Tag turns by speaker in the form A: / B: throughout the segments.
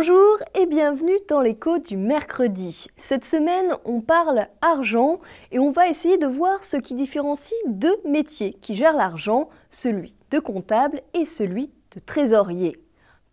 A: Bonjour et bienvenue dans l'écho du mercredi. Cette semaine, on parle argent et on va essayer de voir ce qui différencie deux métiers qui gèrent l'argent, celui de comptable et celui de trésorier.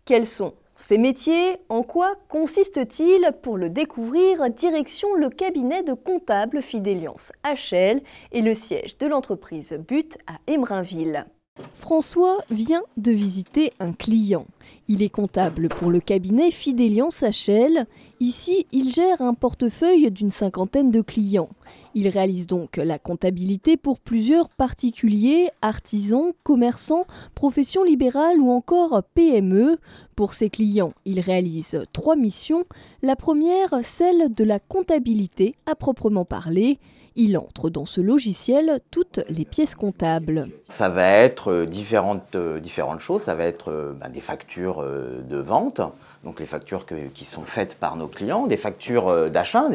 A: Quels sont ces métiers En quoi consistent-ils Pour le découvrir, direction le cabinet de comptable Fidéliance HL et le siège de l'entreprise But à Emerinville. François vient de visiter un client. Il est comptable pour le cabinet Fidélian Sachel. Ici, il gère un portefeuille d'une cinquantaine de clients. Il réalise donc la comptabilité pour plusieurs particuliers, artisans, commerçants, professions libérales ou encore PME. Pour ses clients, il réalise trois missions. La première, celle de la comptabilité à proprement parler. Il entre dans ce logiciel toutes les pièces comptables.
B: Ça va être euh, différentes, euh, différentes choses. Ça va être euh, ben, des factures de vente, donc les factures qui sont faites par nos clients, des factures d'achat,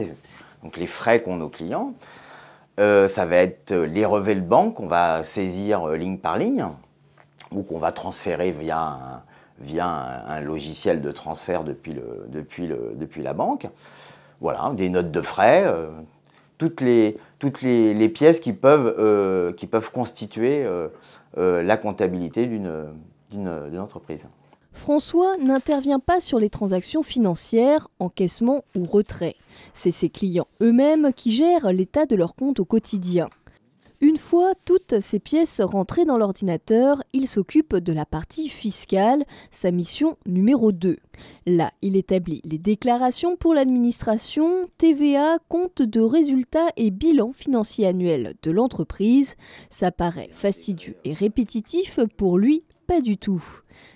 B: donc les frais qu'ont nos clients. ça va être les relevés de banque qu'on va saisir ligne par ligne ou qu'on va transférer via un, logiciel de transfert depuis, le, depuis, le, depuis la banque. Voilà, des notes de frais, toutes les, toutes les, pièces qui peuvent, euh, constituer euh, euh, la comptabilité d'une entreprise.
A: François n'intervient pas sur les transactions financières, encaissements ou retrait. C'est ses clients eux-mêmes qui gèrent l'état de leur compte au quotidien. Une fois toutes ces pièces rentrées dans l'ordinateur, il s'occupe de la partie fiscale, sa mission numéro 2. Là, il établit les déclarations pour l'administration, TVA, compte de résultats et bilan financier annuel de l'entreprise. Ça paraît fastidieux et répétitif, pour lui, pas du tout.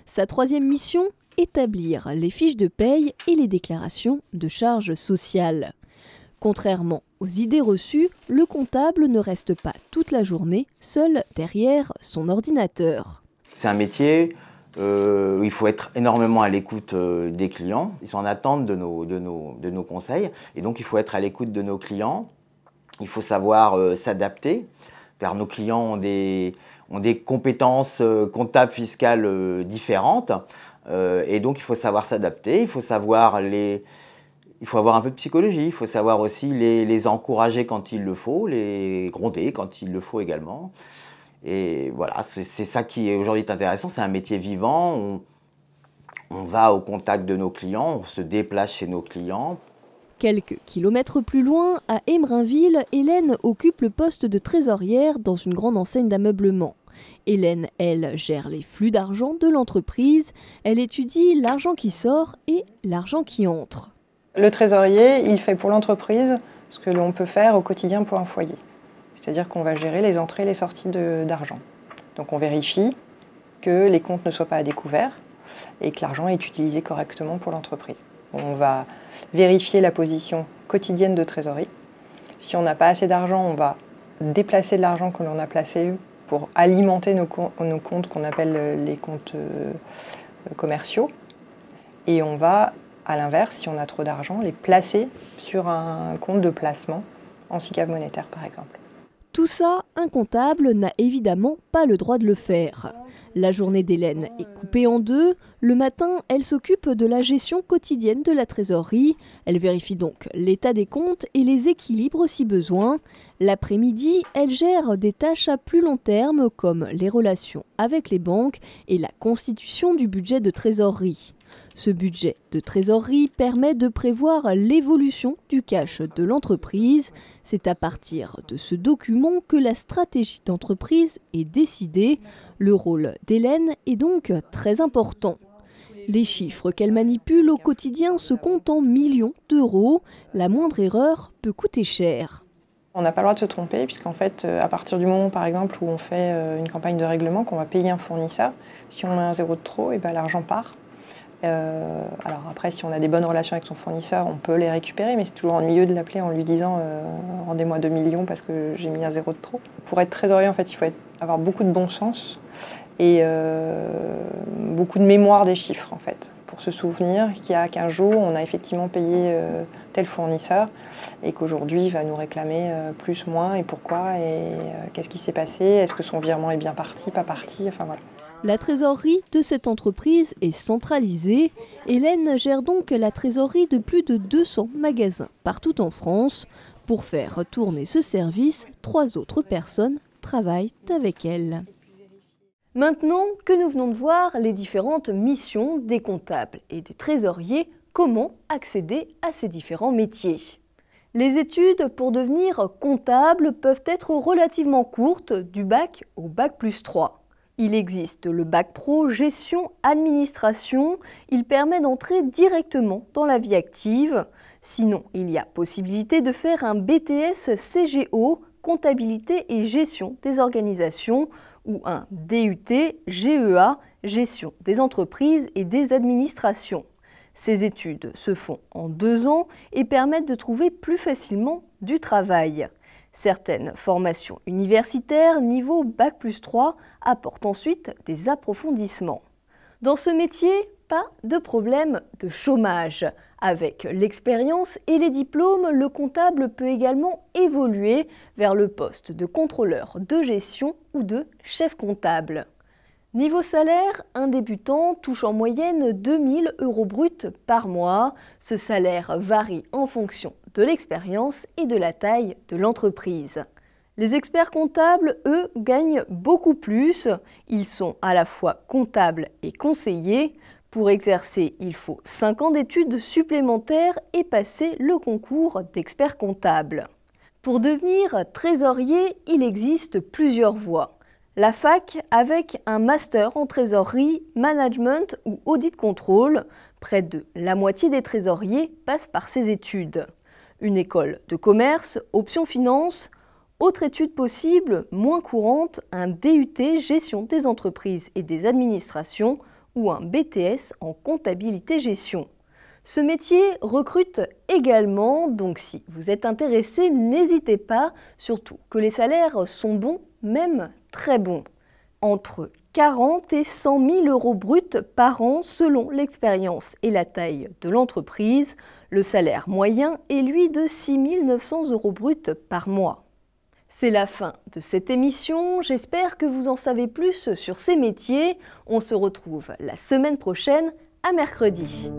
A: Sa troisième mission établir les fiches de paye et les déclarations de charges sociales. Contrairement aux idées reçues, le comptable ne reste pas toute la journée seul derrière son ordinateur.
B: C'est un métier euh, où il faut être énormément à l'écoute euh, des clients. Ils sont en attente de nos, de, nos, de nos, conseils. Et donc, il faut être à l'écoute de nos clients. Il faut savoir euh, s'adapter, car nos clients ont des, ont des compétences comptables, fiscales différentes. et donc, il faut savoir s'adapter. Il faut savoir les, il faut avoir un peu de psychologie, il faut savoir aussi les, encourager quand il le faut, les gronder quand il le faut également. Et voilà, c'est ça qui est aujourd'hui intéressant, c'est un métier vivant, on, va au contact de nos clients, on se déplace chez nos clients Quelques
A: kilomètres plus loin, à Embrunville, Hélène occupe le poste de trésorière dans une grande enseigne d'ameublement. Hélène, elle, gère les flux d'argent de l'entreprise, elle
C: étudie l'argent qui sort et l'argent qui entre. Le trésorier, il fait pour l'entreprise ce que l'on peut faire au quotidien pour un foyer. C'est-à-dire qu'on va gérer les entrées et les sorties d'argent. Donc on vérifie que les comptes ne soient pas à découvert et que l'argent est utilisé correctement pour l'entreprise. On va vérifier la position quotidienne de trésorerie. Si on n'a pas assez d'argent, on va déplacer de l'argent que l'on a placé pour alimenter nos, comptes qu'on appelle euh, les comptes euh, commerciaux. Et on va à l'inverse, si on a trop d'argent, les placer sur un compte de placement en SICAV monétaire par exemple. Tout ça, un
A: comptable n'a évidemment pas le droit de le faire. La journée d'Hélène est coupée en deux. Le matin, elle s'occupe de la gestion quotidienne de la trésorerie. Elle vérifie donc l'état des comptes et les équilibres si besoin. L'après-midi, elle gère des tâches à plus long terme comme les relations avec les banques et la constitution du budget de trésorerie. Ce budget de trésorerie permet de prévoir l'évolution du cash de l'entreprise. C'est à partir de ce document que la stratégie d'entreprise est décidée. Le rôle d'Hélène est donc très important. Les chiffres qu'elle manipule au quotidien se comptent en millions d'euros. La moindre
C: erreur peut coûter cher. On n'a pas le droit de se tromper, puisqu'en fait, euh, à partir du moment, par exemple, où on fait euh, une campagne de règlement, qu'on va payer un fournisseur, si on a un zéro de trop, eh ben, l'argent part. Euh, alors après, si on a des bonnes relations avec son fournisseur, on peut les récupérer, mais c'est toujours ennuyeux de l'appeler en lui disant euh, rendez-moi 2 millions parce que j'ai mis un zéro de trop. Pour être trésorier, en fait, il faut avoir beaucoup de bon sens et euh, beaucoup de mémoire des chiffres, en fait, pour se souvenir qu'il y a 15 jours, on a effectivement payé tel fournisseur et qu'aujourd'hui, il va nous réclamer plus, moins et pourquoi et qu'est-ce qui s'est passé, est-ce que son virement est bien parti, pas parti, enfin voilà.
A: La trésorerie de cette entreprise est centralisée. Hélène gère donc la trésorerie de plus de 200 magasins partout en France. Pour faire tourner ce service, trois autres personnes travaillent avec elle. Maintenant que nous venons de voir les différentes missions des comptables et des trésoriers, comment accéder à ces différents métiers Les études pour devenir comptable peuvent être relativement courtes, du bac au bac plus 3. Il existe le bac pro gestion administration. Il permet d'entrer directement dans la vie active. Sinon, il y a possibilité de faire un BTS CGO, comptabilité et gestion des organisations, ou un DUT GEA, gestion des entreprises et des administrations. Ces études se font en deux ans et permettent de trouver plus facilement du travail. Certaines formations universitaires, niveau Bac plus 3, apportent ensuite des approfondissements. Dans ce métier, pas de problème de chômage. Avec l'expérience et les diplômes, le comptable peut également évoluer vers le poste de contrôleur de gestion ou de chef comptable. Niveau salaire, un débutant touche en moyenne 2000 euros bruts par mois. Ce salaire varie en fonction de l'expérience et de la taille de l'entreprise. Les experts comptables, eux, gagnent beaucoup plus. Ils sont à la fois comptables et conseillers. Pour exercer, il faut 5 ans d'études supplémentaires et passer le concours d'expert comptable. Pour devenir trésorier, il existe plusieurs voies. La fac avec un master en trésorerie, management ou audit contrôle. Près de la moitié des trésoriers passent par ces études une école de commerce, option finance. Autre étude possible, moins courante, un DUT gestion des entreprises et des administrations ou un BTS en comptabilité gestion. Ce métier recrute également, donc si vous êtes intéressé, n'hésitez pas, surtout que les salaires sont bons, même très bons entre 40 et 100 000 euros bruts par an selon l'expérience et la taille de l'entreprise. Le salaire moyen est lui de 6 900 euros bruts par mois. C'est la fin de cette émission, j'espère que vous en savez plus sur ces métiers. On se retrouve la semaine prochaine à mercredi.